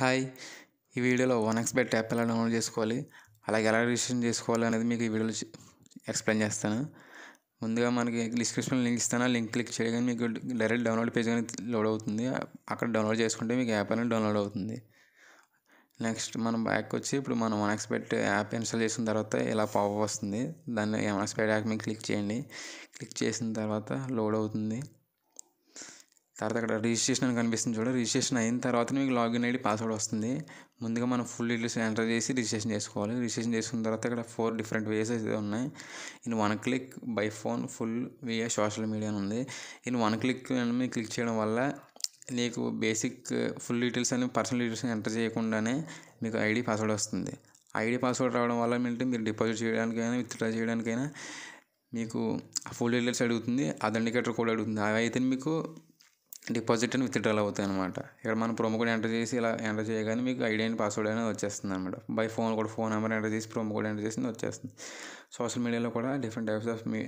hi ఈ వీడియోలో one bet app ఎలా డౌన్లోడ్ చేసుకోవాలి అలాగే ఎలా రిజిస్ట్రేషన్ చేసుకోవాలి అనేది మీకు ఈ వీడియోలో ఎక్స్ప్లెయిన్ చేస్తాను ముందుగా మనకి డిస్క్రిప్షన్లో లింక్ ఇస్తాను లింక్ క్లిక్ చేయగానే మీకు డైరెక్ట్ డౌన్లోడ్ పేజ్ కానీ లోడ్ అవుతుంది అక్కడ డౌన్లోడ్ చేసుకుంటే మీకు యాప్ అనేది డౌన్లోడ్ అవుతుంది నెక్స్ట్ మనం బ్యాక్ వచ్చి ఇప్పుడు మనం వన్ బెట్ యాప్ ఇన్స్టాల్ చేసిన తర్వాత ఇలా పాప్ వస్తుంది దాన్ని వన్ బెట్ యాప్ మీకు క్లిక్ చేయండి క్లిక్ చేసిన తర్వాత లోడ్ అవుతుంది తర్వాత అక్కడ రిజిస్ట్రేషన్ అని కనిపిస్తుంది చూడండి రిజిస్ట్రేషన్ అయిన తర్వాత మీకు లాగిన్ ఐడి పాస్వర్డ్ వస్తుంది ముందుగా మనం ఫుల్ డీటెయిల్స్ ఎంటర్ చేసి రిజిస్ట్రేషన్ చేసుకోవాలి రిజిస్ట్రేషన్ చేసుకున్న తర్వాత ఇక్కడ ఫోర్ డిఫరెంట్ వేస్ అయితే ఉన్నాయి in one click by phone full via social media అని ఉంది ఇన్ వన్ క్లిక్ అని క్లిక్ చేయడం వల్ల నీకు బేసిక్ ఫుల్ డీటెయిల్స్ అని పర్సనల్ డీటెయిల్స్ ఎంటర్ చేయకుండానే మీకు ఐడి పాస్వర్డ్ వస్తుంది ఐడి పాస్వర్డ్ రావడం వల్ల ఏంటంటే మీరు డిపాజిట్ చేయడానికైనా విత్డ్రా చేయడానికైనా మీకు ఫుల్ డీటెయిల్స్ అడుగుతుంది అథెంటికేటర్ కూడా అడుగుతుంది అవి అయితే మీకు డిపాజిట్ అని విత్డ్రాల్ అవుతాయి అనమాట ఇక్కడ మనం ప్రోమో కోడ్ ఎంటర్ చేసి ఇలా ఎంటర్ చేయగానే మీకు ఐడి అండ్ పాస్వర్డ్ అనేది వచ్చేస్తుంది అనమాట బై ఫోన్ కూడా ఫోన్ నెంబర్ ఎంటర్ చేసి ప్రోమో కోడ్ ఎంటర్ చేసి వచ్చేస్తుంది సోషల్ మీడియాలో కూడా డిఫరెంట్ టైప్స్ ఆఫ్ మీ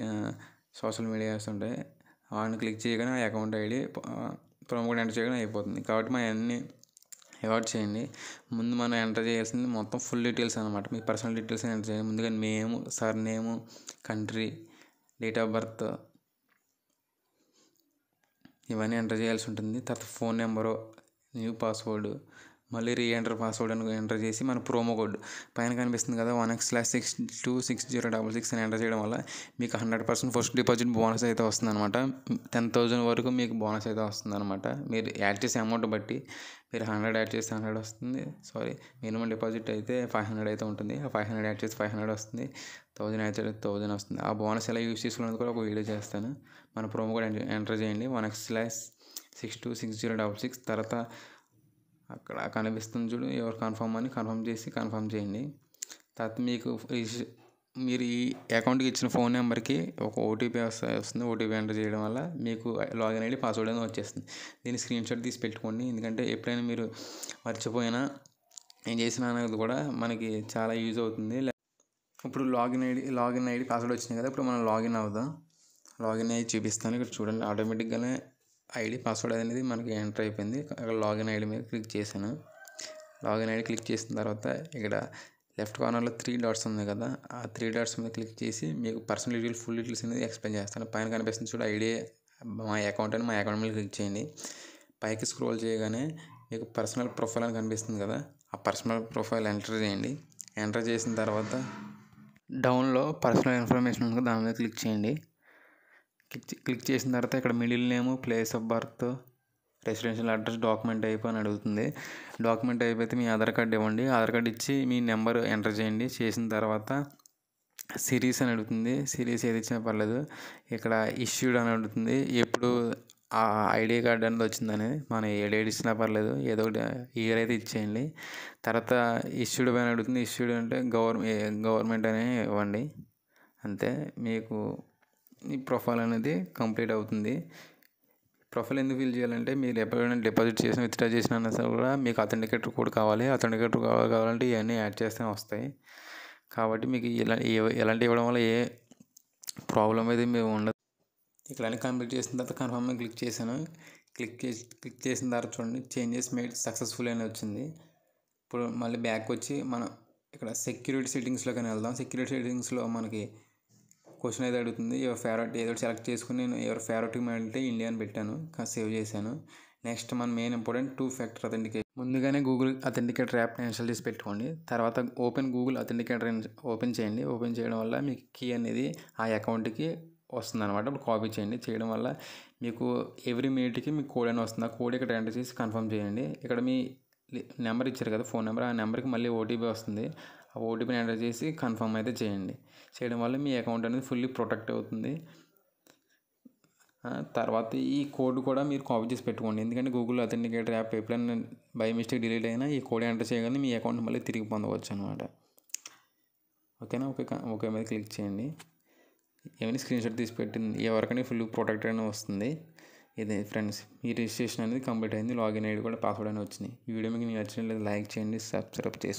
సోషల్ మీడియాస్ ఉంటాయి వాడిని క్లిక్ చేయగానే ఆ account ID promo code enter చేయగానే అయిపోతుంది కాబట్టి మా అన్ని అవాయిడ్ చేయండి ముందు మనం ఎంటర్ చేయాల్సింది మొత్తం ఫుల్ డీటెయిల్స్ అనమాట మీ పర్సనల్ డీటెయిల్స్ ఎంటర్ చేయండి ముందుగా name surname country date of birth ఇవన్నీ ఎంటర్ చేయాల్సి ఉంటుంది తర్వాత ఫోన్ నెంబరు న్యూ పాస్వర్డు మళ్ళీ రీ ఎంటర్ పాస్వర్డ్ అని ఎంటర్ చేసి మన ప్రోమో కోడ్ పైన కనిపిస్తుంది కదా one X slash six two six zero double six అని ఎంటర్ చేయడం వల్ల మీకు hundred percent first deposit bonus అయితే అనమాట టెన్ థౌజండ్ వరకు మీకు బోనస్ అయితే వస్తుంది అనమాట మీరు యాడ్ చేసే అమౌంట్ బట్టి మీరు హండ్రెడ్ యాడ్ చేస్తే హండ్రెడ్ వస్తుంది సారీ మినిమం డిపాజిట్ అయితే ఫైవ్ హండ్రెడ్ అయితే ఉంటుంది ఆ ఫైవ్ హండ్రెడ్ యాడ్ చేసి ఫైవ్ హండ్రెడ్ వస్తుంది థౌజండ్ యాడ్ చేస్తే థౌజండ్ వస్తుంది ఆ బోనస్ ఎలా యూస్ చేసుకోవడానికి కూడా ఒక వీడియో చేస్తాను మన ప్రోమో కోడ్ ఎంటర్ చేయండి one X slash six two six zero double six తర్వాత అక్కడ కనిపిస్తుంది చూడు ఎవరు కన్ఫర్మ్ అని కన్ఫర్మ్ చేసి కన్ఫర్మ్ చేయండి తర్వాత మీకు మీరు ఈ అకౌంట్కి ఇచ్చిన ఫోన్ నెంబర్కి ఒక ఓటీపీ వస్తుంది ఓటీపీ ఎంటర్ చేయడం వల్ల మీకు లాగిన్ ఐడి పాస్వర్డ్ అనేది వచ్చేస్తుంది దీన్ని స్క్రీన్ షాట్ తీసి పెట్టుకోండి ఎందుకంటే ఎప్పుడైనా మీరు మర్చిపోయినా ఏం చేసినా అనేది కూడా మనకి చాలా యూజ్ అవుతుంది ఇప్పుడు login ID login ID password వచ్చింది కదా ఇప్పుడు మనం లాగిన్ అవుదాం లాగిన్ అయ్యి చూపిస్తాను ఇక్కడ చూడండి ఆటోమేటిక్గానే ఐడి పాస్వర్డ్ అనేది మనకి ఎంటర్ అయిపోయింది అక్కడ లాగిన్ ఐడి మీద క్లిక్ చేశాను లాగిన్ ఐడి క్లిక్ చేసిన తర్వాత ఇక్కడ లెఫ్ట్ కార్నర్లో త్రీ డాట్స్ ఉంది కదా ఆ త్రీ డాట్స్ మీద క్లిక్ చేసి మీకు పర్సనల్ డీటెయిల్ ఫుల్ డీటెయిల్స్ అనేది ఎక్స్ప్లెయిన్ చేస్తాను పైన కనిపిస్తుంది చూడ ఐడి మా అకౌంట్ అని మా అకౌంట్ మీద క్లిక్ చేయండి పైకి స్క్రోల్ చేయగానే మీకు పర్సనల్ ప్రొఫైల్ అని కనిపిస్తుంది కదా ఆ పర్సనల్ ప్రొఫైల్ ఎంటర్ చేయండి ఎంటర్ చేసిన తర్వాత డౌన్లో పర్సనల్ ఇన్ఫర్మేషన్ ఉంది దాని మీద క్లిక్ చేయండి క్లిక్ క్లిక్ చేసిన తర్వాత ఇక్కడ middle name place of birth residential address document అయిపో అని అడుగుతుంది డాక్యుమెంట్ అయిపోతే మీ ఆధార్ కార్డ్ ఇవ్వండి ఆధార్ కార్డ్ ఇచ్చి మీ నెంబర్ ఎంటర్ చేయండి చేసిన తర్వాత సిరీస్ అని అడుగుతుంది సిరీస్ ఏది ఇచ్చినా పర్లేదు ఇక్కడ ఇష్యూడ్ అని అడుగుతుంది ఎప్పుడు ఆ ఐడి కార్డ్ అనేది వచ్చిందని మనం ఏ డేట్ ఇచ్చినా పర్లేదు ఏదో ఒకటి ఇయర్ అయితే ఇచ్చేయండి తర్వాత ఇష్యూడ్ అని అడుగుతుంది ఇష్యూడ్ అంటే గవర్నమెంట్ గవర్నమెంట్ అనే ఇవ్వండి అంతే మీకు ఈ ప్రొఫైల్ అనేది కంప్లీట్ అవుతుంది ప్రొఫైల్ ఎందుకు ఫిల్ చేయాలంటే మీరు ఎప్పుడైనా డిపాజిట్ చేసిన విత్డ్రా చేసిన అన్నా కూడా మీకు అథెంటికేటర్ కోడ్ కావాలి అథెంటికేటర్ కావాలంటే ఇవన్నీ యాడ్ చేస్తే వస్తాయి కాబట్టి మీకు ఇలా ఎలాంటి ఇవ్వడం వల్ల ఏ ప్రాబ్లం అయితే మేము ఉండదు ఇక్కడ అన్ని కంప్లీట్ చేసిన తర్వాత కన్ఫర్మ్ క్లిక్ చేశాను క్లిక్ చేసి క్లిక్ చేసిన తర్వాత చూడండి చేంజెస్ మేడ్ సక్సెస్ఫుల్ అని వచ్చింది ఇప్పుడు మళ్ళీ బ్యాక్ వచ్చి మనం ఇక్కడ సెక్యూరిటీ సెట్టింగ్స్లోకి వెళ్దాం సెక్యూరిటీ సెట్టింగ్స్లో మనకి క్వశ్చన్ అయితే అడుగుతుంది ఎవరు ఫేవరెట్ ఏదో సెలెక్ట్ చేసుకుని నేను ఎవరి ఫేవరెట్ అంటే ఇండియా అని పెట్టాను సేవ్ చేశాను నెక్స్ట్ మన main important two factor authenticate ముందుగానే గూగుల్ అథెంటికేటర్ యాప్ని ఇన్స్టాల్ చేసి పెట్టుకోండి తర్వాత ఓపెన్ గూగుల్ అథెంటికేటర్ ఓపెన్ చేయండి ఓపెన్ చేయడం వల్ల మీకు కీ అనేది ఆ అకౌంట్కి వస్తుంది అనమాట ఇప్పుడు కాపీ చేయండి చేయడం వల్ల మీకు ఎవ్రీ మినిట్కి మీకు కోడ్ అని వస్తుంది ఆ కోడ్ ఇక్కడ ఎంటర్ చేసి కన్ఫర్మ్ చేయండి ఇక్కడ మీ నెంబర్ ఇచ్చారు కదా ఫోన్ నెంబర్ ఆ నెంబర్కి మళ్ళీ ఓటీపీ వస్తుంది ఓటీపీని ఎంటర్ చేసి కన్ఫర్మ్ అయితే చేయండి చేయడం వల్ల మీ అకౌంట్ అనేది ఫుల్లీ ప్రొటెక్ట్ అవుతుంది తర్వాత ఈ కోడ్ కూడా మీరు కాపీ చేసి పెట్టుకోండి ఎందుకంటే గూగుల్ అథెంటికేటర్ యాప్ ఎప్పుడైనా బై మిస్టేక్ డిలీట్ అయినా ఈ కోడ్ ఎంటర్ చేయగానే మీ అకౌంట్ మళ్ళీ తిరిగి పొందవచ్చు అనమాట ఓకేనా ఓకే ఓకే మీద క్లిక్ చేయండి ఏమైనా స్క్రీన్ షాట్ తీసి పెట్టింది ఎవరికైనా ఫుల్ ప్రొటెక్ట్ అయినా వస్తుంది ఇదే ఫ్రెండ్స్ మీ రిజిస్ట్రేషన్ అనేది కంప్లీట్ అయింది లాగిన్ ఐడి కూడా పాస్వర్డ్ అని వచ్చింది ఈ వీడియో మీకు నేను నచ్చినట్లయితే లైక్ చేయండి సబ్స్క్రైబ్ చేసుకోండి